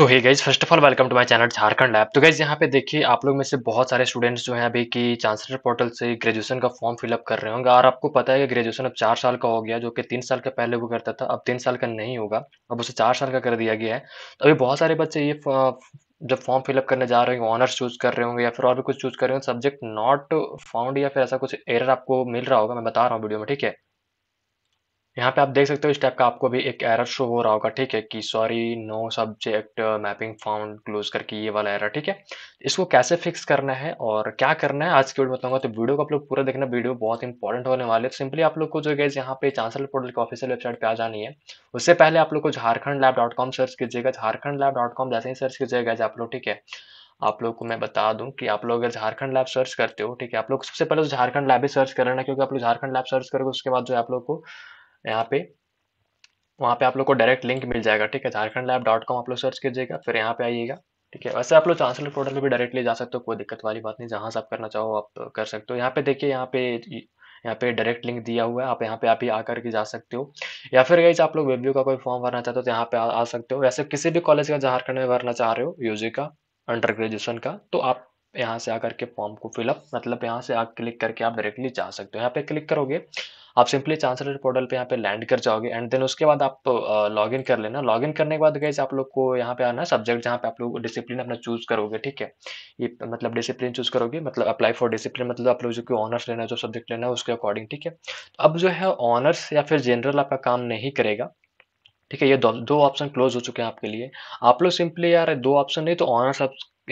so hey guys first of all welcome to my channel Jharkhand lab तो guys यहाँ पे देखिए आप लोग में से बहुत सारे स्टूडेंट्स जो हैं अभी की चांसलर पोर्टल से ग्रेजुएशन का फॉर्म फिलअप कर रहे होंगे और आपको पता है कि ग्रेजुएशन अब चार साल का हो गया जो कि तीन साल का पहले वो करता था अब तीन साल का नहीं होगा अब उसे चार साल का कर दिया गया है तो अभी बहुत सारे बच्चे ये जब फॉर्म फिलअप करने जा रहे होंगे ऑनर्स चूज कर रहे होंगे या फिर और भी कुछ चूज कर रहे होंगे सब्जेक्ट नॉट फाउंड या फिर ऐसा कुछ एरर आपको मिल रहा होगा मैं बता रहा हूँ वीडियो में ठीक है यहाँ पे आप देख सकते हो इस टाइप का आपको भी एक एरर शो हो रहा होगा ठीक है कि sorry no subject mapping found close करके ये वाला एरर ठीक है इसको कैसे फिक्स करना है और क्या करना है आज की वीडियो बताऊंगा तो वीडियो को आप लोग पूरा देखना वीडियो बहुत इंपॉर्टेंट होने वाले तो सिंपली आप लोग को जो गैस यहाँ पे चांसलर पोर्टल की ऑफिशियल वेबसाइट पर आ जानी है उससे पहले आप लोग को Jharkhand lab dot com search कीजिएगा झारखंड लैब डॉट कॉम जैसे ही सर्च कीजिएगा आप लोग ठीक है आप लोग को मैं बता दूं कि आप लोग अगर झारखंड लैब सर्च करते हो ठीक है आप लोग सबसे पहले तो झारखंड लैब ही सर्च कर क्योंकि आप लोग झारखंड लैब सर्च करोगे उसके बाद जो है आप लोग को यहाँ पे वहाँ पे आप लोग को डायरेक्ट लिंक मिल जाएगा ठीक है झारखंड लैब डॉट कॉम आप लोग सर्च कीजिएगा फिर यहाँ पे आइएगा ठीक है वैसे आप लोग चांसलर पोर्टल पे भी डायरेक्टली जा सकते हो कोई दिक्कत वाली बात नहीं जहाँ से आप करना चाहो आप कर सकते हो यहाँ पे देखिए यहाँ पे यहाँ पे डायरेक्ट लिंक दिया हुआ है आप यहाँ पे आप ही आकर के जा सकते हो या फिर यही आप लोग वेब्यू का कोई फॉर्म भरना चाहते हो तो यहाँ पे आ, आ सकते हो वैसे किसी भी कॉलेज का झारखंड में भरना चाह रहे हो यूजी का अंडर ग्रेजुएशन का तो आप यहाँ से आकर के फॉर्म को फिलअप मतलब यहाँ से आप क्लिक करके आप डायरेक्टली जा सकते हो यहाँ पे क्लिक करोगे आप सिंपली चांसलर पोर्टल पे यहाँ पे लैंड कर जाओगे एंड देन उसके बाद आप लॉग इन कर लेना लॉग इन करने के बाद गए आप लोग को यहाँ पे आना सब्जेक्ट जहाँ पे आप लोग डिसिप्लिन अपना चूज करोगे ठीक है ये मतलब डिसिप्लिन चूज करोगे मतलब अप्लाई फॉर डिसिप्लिन मतलब आप लोग जो कि ऑनर्स लेना जो सब्जेक्ट लेना है उसके अकॉर्डिंग ठीक है तो अब जो है ऑनर्स या फिर जनरल आपका काम नहीं करेगा ठीक है ये दो ऑप्शन क्लोज हो चुके हैं आपके लिए आप लोग सिंपली यार दो ऑप्शन नहीं तो ऑनर्स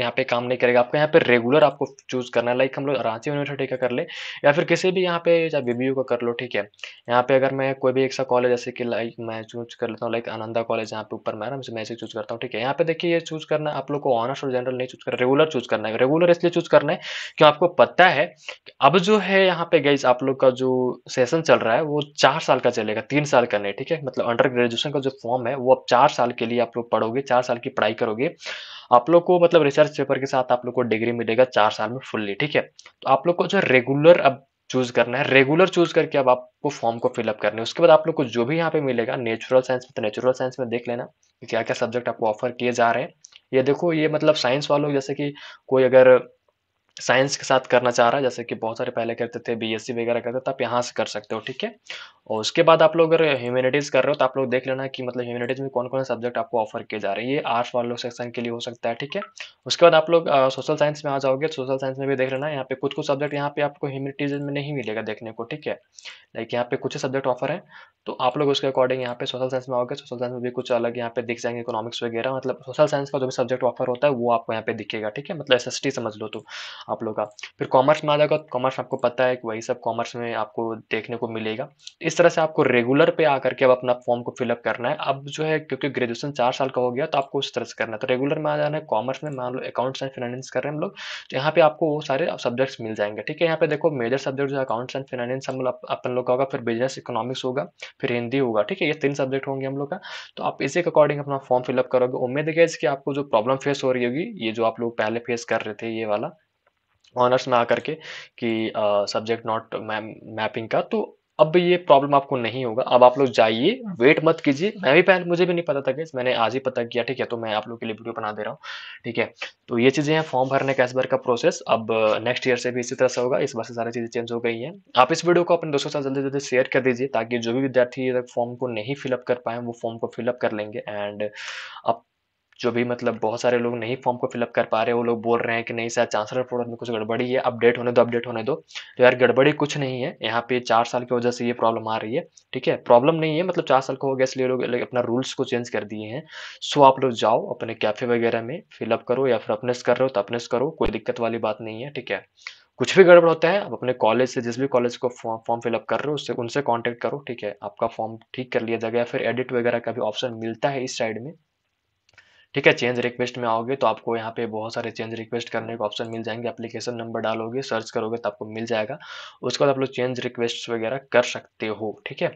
यहाँ पे काम नहीं करेगा आपको यहाँ पे रेगुलर आपको चूज़ करना है लाइक हम लोग रांची यूनिवर्सिटी का कर ले या फिर किसी भी यहाँ पे चाहे बी का कर लो ठीक है यहाँ पे अगर मैं कोई भी एक सा कॉलेज जैसे कि लाइक मैं चूज कर लेता हूँ लाइक आनंदा कॉलेज यहाँ पे ऊपर मैं ना मैं ऐसे चूज करता हूँ ठीक है यहाँ पे देखिए ये चूज करना आप लोग को ऑनर्स और जनरल नहीं चूज करना रेगुलर चूज करना है रेगुलर इसलिए चूज करना है क्यों आपको पता है अब जो है यहाँ पे गई आप लोग का जो सेशन चल रहा है वो चार साल का चलेगा तीन साल का नहीं ठीक है मतलब अंडर ग्रेजुएशन का जो फॉर्म है वो अब चार साल के लिए आप लोग पढ़ोगे चार साल की पढ़ाई करोगे आप लोग को मतलब रिसर्च रिसर्च पेपर के साथ आप लोग को डिग्री मिलेगा चार साल में फुल्ली ठीक है तो आप लोग को जो रेगुलर अब चूज करना है रेगुलर चूज करके अब आपको फॉर्म को फिलअप करना है उसके बाद आप लोग को जो भी यहाँ पे मिलेगा नेचुरल साइंस में तो नेचुरल साइंस में देख लेना क्या क्या सब्जेक्ट आपको ऑफर किए जा रहे हैं ये देखो ये मतलब साइंस वालों जैसे कि कोई अगर साइंस के साथ करना चाह रहा है जैसे कि बहुत सारे पहले करते थे बीएससी वगैरह करते थे तो आप यहाँ से कर सकते हो ठीक है और उसके बाद आप लोग अगर ह्यूमैनिटीज़ कर रहे हो तो आप लोग देख लेना कि मतलब ह्यूमैनिटीज़ में कौन कौन से सब्जेक्ट आपको ऑफर किए जा रहे हैं ये आर्ट्स वालों सेक्शन के लिए हो सकता है ठीक है उसके बाद आप लोग सोशल साइंस में आ जाओगे सोशल साइंस में भी देख लेना यहाँ पे कुछ कुछ सब्जेक्ट यहाँ पे आपको ह्यूमैनिटीज़ में नहीं मिलेगा देखने को ठीक है लाइक यहाँ पे कुछ सब्जेक्ट ऑफर है तो आप लोग उसके अकॉर्डिंग यहाँ पे सोशल साइंस में आओगे सोशल साइंस में भी कुछ अलग यहाँ पे दिख जाएंगे इकोनॉमिक्स वगैरह मतलब सोशल साइंस का जो भी सब्जेक्ट ऑफर होता है वो आपको यहाँ पे दिखेगा ठीक है मतलब एस समझ लो तो आप लोग का फिर कॉमर्स में आ जाएगा कॉमर्स आपको पता है कि वही सब कॉमर्स में आपको देखने को मिलेगा इस तरह से आपको रेगुलर पे आकर के अब अपना फॉर्म को फिलअप करना है अब जो है क्योंकि ग्रेजुएशन चार साल का हो गया तो आपको उस तरह से करना है तो रेगुलर में आ जाना है कॉमर्स में मान लो अकाउंट्स एंड फाइनेंस कर रहे हैं हम लोग तो यहाँ पे आपको वो सारे सब्जेक्ट्स मिल जाएंगे ठीक है यहाँ पे देखो मेजर सब्जेक्ट जो अकाउंट्स एंड फाइनेंस हम लोग अपन लोग का होगा फिर बिजनेस इकोनॉमिक्स होगा फिर हिंदी होगा ठीक है ये तीन सब्जेक्ट होंगे हम लोग का तो आप इसी के अकॉर्डिंग अपना फॉर्म फिलअप करोगे उम्मीद है कि आपको जो प्रॉब्लम फेस हो रही होगी ये जो आप लोग पहले फेस कर रहे थे ये वाला ऑनर्स में आकर के कि सब्जेक्ट नॉट मैपिंग का तो अब ये प्रॉब्लम आपको नहीं होगा अब आप लोग जाइए वेट मत कीजिए मैं भी पहले मुझे भी नहीं पता था कि मैंने आज ही पता किया ठीक है तो मैं आप लोग के लिए वीडियो बना दे रहा हूँ ठीक है तो ये चीज़ें हैं फॉर्म भरने का इस बार का प्रोसेस अब नेक्स्ट ईयर से भी इसी तरह से होगा इस बार से सारी चीज़ें चेंज हो गई हैं आप इस वीडियो को अपने दोस्तों के साथ जल्दी जल्दी शेयर कर दीजिए ताकि जो भी विद्यार्थी फॉर्म को नहीं फिलअप कर पाए वो फॉर्म को फिलअप कर लेंगे एंड अब जो भी मतलब बहुत सारे लोग नहीं फॉर्म को फिलअप कर पा रहे वो लोग बोल रहे हैं कि नहीं सर चांसलर प्रोडक्ट में कुछ गड़बड़ी है अपडेट होने दो अपडेट होने दो तो यार गड़बड़ी कुछ नहीं है यहाँ पे चार साल की वजह से ये प्रॉब्लम आ रही है ठीक है प्रॉब्लम नहीं है मतलब चार साल का हो गया इसलिए लोग अपना रूल्स को चेंज कर दिए हैं सो आप लोग जाओ अपने कैफे वगैरह में फिलअप करो या फिर अपनेस कर रहे हो तो अपनेस करो कोई दिक्कत वाली बात नहीं है ठीक है कुछ भी गड़बड़ होता है आप अपने कॉलेज से जिस भी कॉलेज को फॉर्म फिलअप कर रहे हो उससे उनसे कांटेक्ट करो ठीक है आपका फॉर्म ठीक कर लिया जाएगा फिर एडिट वगैरह का भी ऑप्शन मिलता है इस साइड में ठीक है चेंज रिक्वेस्ट में आओगे तो आपको यहाँ पे बहुत सारे चेंज रिक्वेस्ट करने के ऑप्शन मिल जाएंगे एप्लीकेशन नंबर डालोगे सर्च करोगे तो आपको मिल जाएगा उसके बाद आप लोग चेंज रिक्वेस्ट वगैरह कर सकते हो ठीक है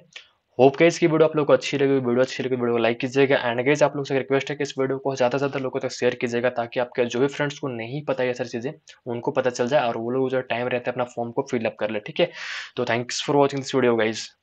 होप के इसकी वीडियो आप लोग को अच्छी लगी वीडियो अच्छी लगेगी वीडियो को लाइक कीजिएगा एंड गेज आप लोग से रिक्वेस्ट है कि इस वीडियो को ज़्यादा से ज़्यादा लोगों तक शेयर कीजिएगा ताकि आपके जो भी फ्रेंड्स को नहीं पता ये सारी चीज़ें उनको पता चल जाए और वो लोग जो टाइम रहते हैं अपना फॉर्म को फिलअप कर ले ठीक है तो thanks for watching this video guys